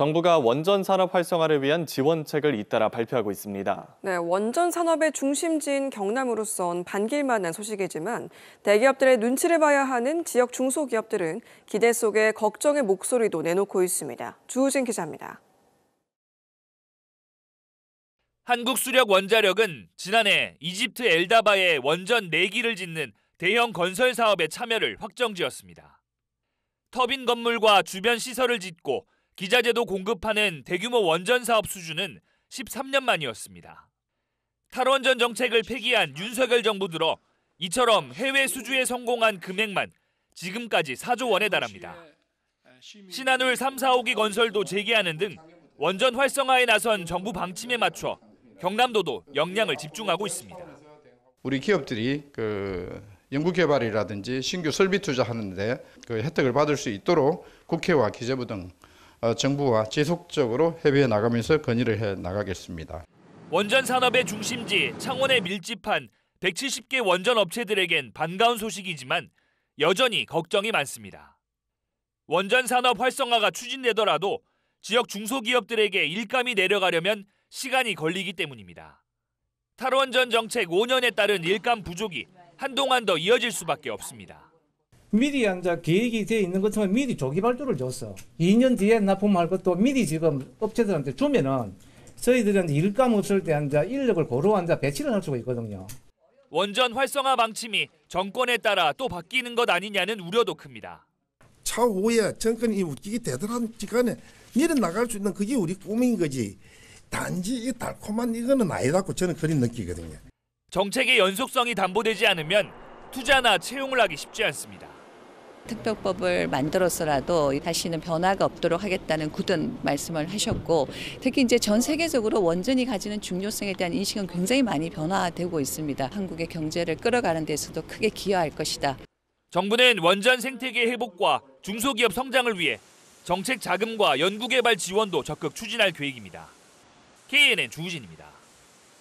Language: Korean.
정부가 원전 산업 활성화를 위한 지원책을 잇따라 발표하고 있습니다. 네, 원전 산업의 중심지인 경남으로선 반길만한 소식이지만 대기업들의 눈치를 봐야 하는 지역 중소기업들은 기대 속에 걱정의 목소리도 내놓고 있습니다. 주우진 기자입니다. 한국수력원자력은 지난해 이집트 엘다바에 원전 4기를 짓는 대형 건설 사업에 참여를 확정지었습니다. 터빈 건물과 주변 시설을 짓고 기자재도 공급하는 대규모 원전 사업 수준은 13년 만이었습니다. 탈원전 정책을 폐기한 윤석열 정부 들어 이처럼 해외 수주에 성공한 금액만 지금까지 4조 원에 달합니다. 신한울 3, 4호기 건설도 재개하는 등 원전 활성화에 나선 정부 방침에 맞춰 경남도도 역량을 집중하고 있습니다. 우리 기업들이 그 연구개발이라든지 신규 설비 투자하는데 그 혜택을 받을 수 있도록 국회와 기재부 등 어, 정부와 지속적으로 협의해 나가면서 건의를 해 나가겠습니다. 원전 산업의 중심지 창원에 밀집한 170개 원전 업체들에겐 반가운 소식이지만 여전히 걱정이 많습니다. 원전 산업 활성화가 추진되더라도 지역 중소기업들에게 일감이 내려가려면 시간이 걸리기 때문입니다. 탈원전 정책 5년에 따른 일감 부족이 한동안 더 이어질 수밖에 없습니다. 미리 앉아 계획이 돼 있는 것처럼 미리 조기 발주를 줬어. 2년 뒤에 납품할 것도 미리 지금 업체들한테 주면은 저희들은 일감 없을 때 앉아 인력을 고루 앉아 배치를 할 수가 있거든요. 원전 활성화 방침이 정권에 따라 또 바뀌는 것 아니냐는 우려도 큽니다. 차후에 정권이 웃기게 되더라는 기간에 밀어나갈 수 있는 그게 우리 꿈인 거지. 단지 이 달콤한 이거는 아니라고 저는 그리 느끼거든요. 정책의 연속성이 담보되지 않으면 투자나 채용을 하기 쉽지 않습니다. 특별법을 만들어서라도 다시는 변화가 없도록 하겠다는 굳은 말씀을 하셨고 특히 이제 전 세계적으로 원전이 가지는 중요성에 대한 인식은 굉장히 많이 변화되고 있습니다. 한국의 경제를 끌어가는 데서도 크게 기여할 것이다. 정부는 원전 생태계 회복과 중소기업 성장을 위해 정책 자금과 연구개발 지원도 적극 추진할 계획입니다. KNN 주우진입니다.